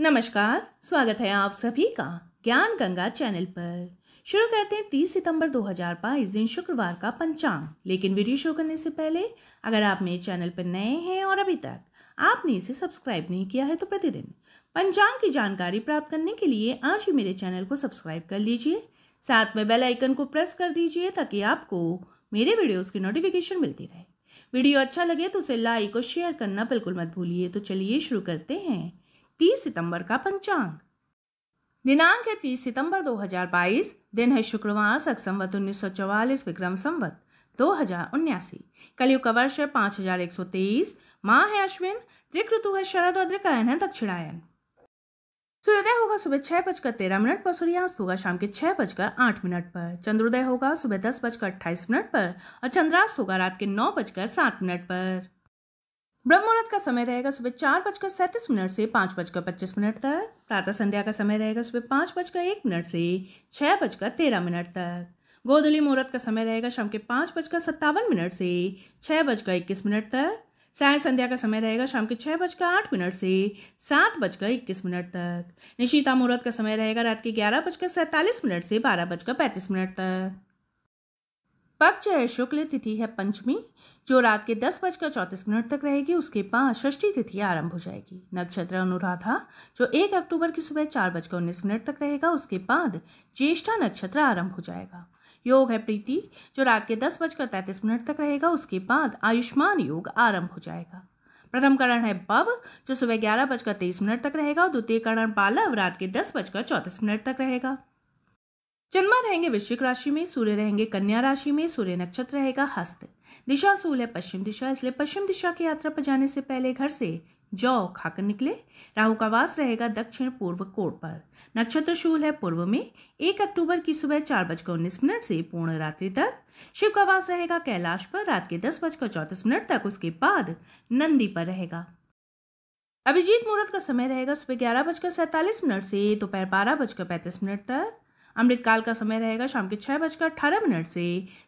नमस्कार स्वागत है आप सभी का ज्ञान गंगा चैनल पर शुरू करते हैं 30 सितंबर बाईस दिन शुक्रवार का पंचांग लेकिन वीडियो शुरू करने से पहले अगर आप मेरे चैनल पर नए हैं और अभी तक आपने इसे सब्सक्राइब नहीं किया है तो प्रतिदिन पंचांग की जानकारी प्राप्त करने के लिए आज ही मेरे चैनल को सब्सक्राइब कर लीजिए साथ में बेल आइकन को प्रेस कर दीजिए ताकि आपको मेरे वीडियोज़ की नोटिफिकेशन मिलती रहे वीडियो अच्छा लगे तो उसे लाइक और शेयर करना बिल्कुल मत भूलिए तो चलिए शुरू करते हैं 30 सितंबर का पंचांग दिनांक है तीस सितंबर 2022 दिन है शुक्रवार सक संवत उन्नीस विक्रम संवत दो हजार उन्यासी कलयुग का वर्ष है पांच हजार एक सौ तेईस माँ है अश्विन त्रिक ऋतु है शरद और त्रिकायन है दक्षिणायन सूर्योदय होगा सुबह छह बजकर तेरह मिनट पर सूर्यास्त होगा शाम के छह बजकर आठ मिनट पर चंद्रोदय होगा सुबह दस बजकर अट्ठाईस मिनट पर और चंद्रास्त होगा रात के नौ बजकर सात मिनट पर ब्रह्म मुहूर्त का समय रहेगा सुबह चार बजकर सैंतीस मिनट से पाँच बजकर पच्चीस मिनट तक प्रातः संध्या का समय रहेगा सुबह पाँच बजकर एक मिनट से छः बजकर तेरह मिनट तक गोधुली मुहूर्त का समय रहेगा शाम के पाँच बजकर सत्तावन मिनट से छः बजकर इक्कीस मिनट तक साय संध्या का समय रहेगा शाम के छः बजकर आठ मिनट से सात बजकर इक्कीस मिनट तक निशिता मुहूर्त का समय रहेगा रात के ग्यारह बजकर सैंतालीस मिनट से बारह बजकर पैंतीस मिनट तक पक्ष है शुक्ल तिथि है पंचमी जो रात के दस बजकर चौंतीस मिनट तक रहेगी उसके बाद षष्ठी तिथि आरंभ हो जाएगी नक्षत्र अनुराधा जो एक अक्टूबर की सुबह चार बजकर उन्नीस मिनट तक रहेगा उसके बाद ज्येष्ठा नक्षत्र आरंभ हो जाएगा योग है प्रीति जो रात के दस बजकर तैंतीस मिनट तक रहेगा उसके बाद आयुष्मान योग आरंभ हो जाएगा प्रथम करण है बव जो सुबह ग्यारह बजकर तेईस मिनट तक रहेगा और द्वितीय करण बालव रात के दस बजकर चौंतीस मिनट तक रहेगा चंद्रमा रहेंगे वृश्चिक राशि में सूर्य रहेंगे कन्या राशि में सूर्य नक्षत्र रहेगा हस्त दिशा सूल है पश्चिम दिशा इसलिए पश्चिम दिशा की यात्रा पर जाने से पहले घर से जौ खाकर निकले राहु का वास रहेगा दक्षिण पूर्व कोण पर नक्षत्र शूल है पूर्व में एक अक्टूबर की सुबह चार बजकर उन्नीस मिनट से पूर्ण रात्रि तक शिव का वास रहेगा कैलाश पर रात के दस बजकर चौतीस मिनट तक उसके बाद नंदी पर रहेगा अभिजीत मुहूर्त का समय रहेगा सुबह ग्यारह बजकर सैतालीस मिनट से दोपहर बारह बजकर पैंतीस मिनट तक अमृतकाल का समय रहेगा शाम के छह बजकर अठारह मिनट से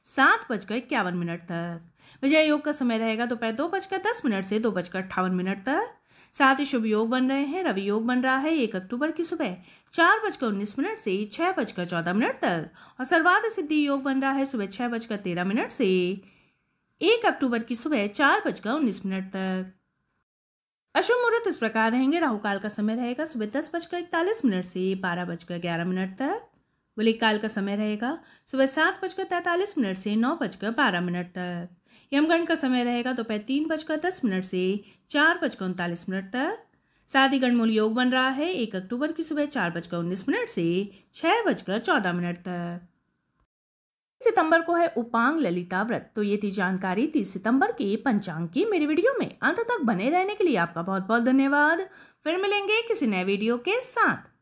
सात बजकर इक्यावन मिनट तक विजय योग का समय रहेगा दोपहर दो बजकर दस मिनट से दो बजकर अट्ठावन मिनट तक साथ ही शुभ योग बन रहे हैं रवि योग बन रहा है एक अक्टूबर की सुबह चार बजकर उन्नीस मिनट से छह बजकर चौदह मिनट तक और सर्वाध सिद्धि योग बन रहा है सुबह छह बजकर तेरह मिनट से एक अक्टूबर की सुबह चार बजकर उन्नीस मिनट तक अशुभ मुहूर्त इस प्रकार रहेंगे राहु काल का समय रहेगा सुबह दस बजकर इकतालीस मिनट से बारह बजकर ग्यारह मिनट तक बोले काल का समय रहेगा सुबह सात बजकर तैंतालीस मिनट से नौ बजकर बारह मिनट तक यमगण का समय रहेगा दोपहर तीन बजकर दस मिनट से चार बजकर उनतालीस मिनट तक साथ ही गणमूल योग बन रहा है एक अक्टूबर की सुबह चार बजकर उन्नीस मिनट से छह बजकर चौदह मिनट तक सितंबर को है उपांग ललिता व्रत तो ये थी जानकारी तीस सितंबर के पंचांग की मेरी वीडियो में अंत तक बने रहने के लिए आपका बहुत बहुत धन्यवाद फिर मिलेंगे किसी नए वीडियो के साथ